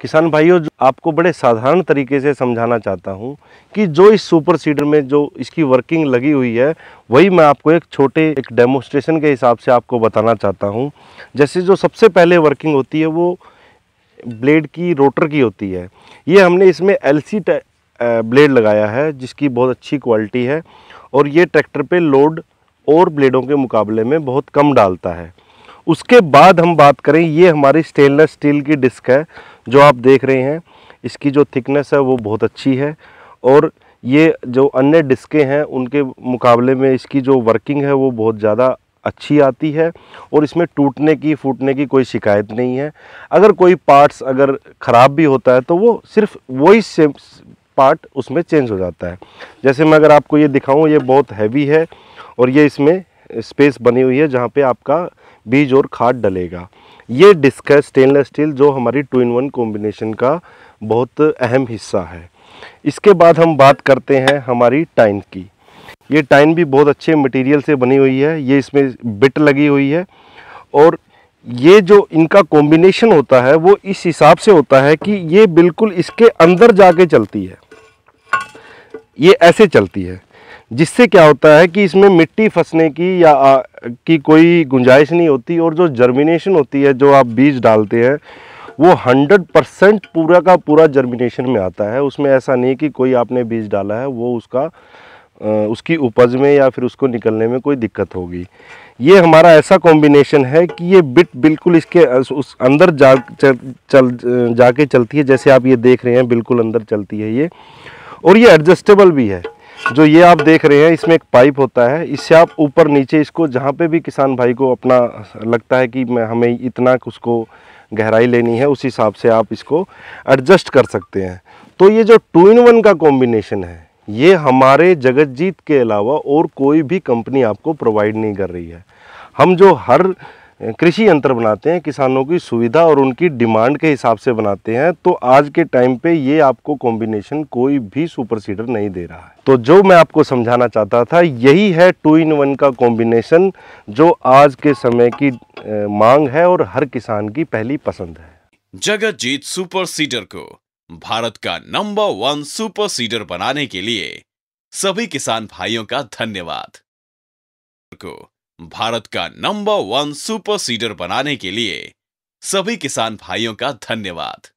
किसान भाइयों आपको बड़े साधारण तरीके से समझाना चाहता हूँ कि जो इस सुपर सीडर में जो इसकी वर्किंग लगी हुई है वही मैं आपको एक छोटे एक डेमोस्ट्रेशन के हिसाब से आपको बताना चाहता हूँ जैसे जो सबसे पहले वर्किंग होती है वो ब्लेड की रोटर की होती है ये हमने इसमें एल ब्लेड लगाया है जिसकी बहुत अच्छी क्वालिटी है और ये ट्रैक्टर पर लोड और ब्लेडों के मुकाबले में बहुत कम डालता है उसके बाद हम बात करें ये हमारी स्टेनलेस स्टील की डिस्क है जो आप देख रहे हैं इसकी जो थिकनेस है वो बहुत अच्छी है और ये जो अन्य डिस्कें हैं उनके मुकाबले में इसकी जो वर्किंग है वो बहुत ज़्यादा अच्छी आती है और इसमें टूटने की फूटने की कोई शिकायत नहीं है अगर कोई पार्ट्स अगर ख़राब भी होता है तो वो सिर्फ वही सेम पार्ट उसमें चेंज हो जाता है जैसे मैं अगर आपको ये दिखाऊँ ये बहुत हैवी है और ये इसमें स्पेस बनी हुई है जहाँ पे आपका बीज और खाद डलेगा ये डिस्क है स्टेनलेस स्टील जो हमारी टू इन वन कॉम्बिनेशन का बहुत अहम हिस्सा है इसके बाद हम बात करते हैं हमारी टाइन की ये टाइन भी बहुत अच्छे मटेरियल से बनी हुई है ये इसमें बिट लगी हुई है और ये जो इनका कॉम्बिनेशन होता है वो इस हिसाब से होता है कि ये बिल्कुल इसके अंदर जाके चलती है ये ऐसे चलती है जिससे क्या होता है कि इसमें मिट्टी फंसने की या आ, की कोई गुंजाइश नहीं होती और जो जर्मिनेशन होती है जो आप बीज डालते हैं वो 100 परसेंट पूरा का पूरा जर्मिनेशन में आता है उसमें ऐसा नहीं कि कोई आपने बीज डाला है वो उसका उसकी उपज में या फिर उसको निकलने में कोई दिक्कत होगी ये हमारा ऐसा कॉम्बिनेशन है कि ये बिट बिल्कुल इसके उस अंदर जा चल, चल जाके चलती है जैसे आप ये देख रहे हैं बिल्कुल अंदर चलती है ये और ये एडजस्टेबल भी है जो ये आप देख रहे हैं इसमें एक पाइप होता है इससे आप ऊपर नीचे इसको जहाँ पे भी किसान भाई को अपना लगता है कि मैं हमें इतना उसको गहराई लेनी है उस हिसाब से आप इसको एडजस्ट कर सकते हैं तो ये जो टू इन वन का कॉम्बिनेशन है ये हमारे जगत जीत के अलावा और कोई भी कंपनी आपको प्रोवाइड नहीं कर रही है हम जो हर कृषि यंत्र बनाते हैं किसानों की सुविधा और उनकी डिमांड के हिसाब से बनाते हैं तो आज के टाइम पे ये आपको कॉम्बिनेशन कोई भी सुपर सीडर नहीं दे रहा है तो जो मैं आपको समझाना चाहता था यही है टू इन वन का कॉम्बिनेशन जो आज के समय की मांग है और हर किसान की पहली पसंद है जगत जीत सुपर सीडर को भारत का नंबर वन सुपर सीडर बनाने के लिए सभी किसान भाइयों का धन्यवाद को भारत का नंबर वन सुपर सीडर बनाने के लिए सभी किसान भाइयों का धन्यवाद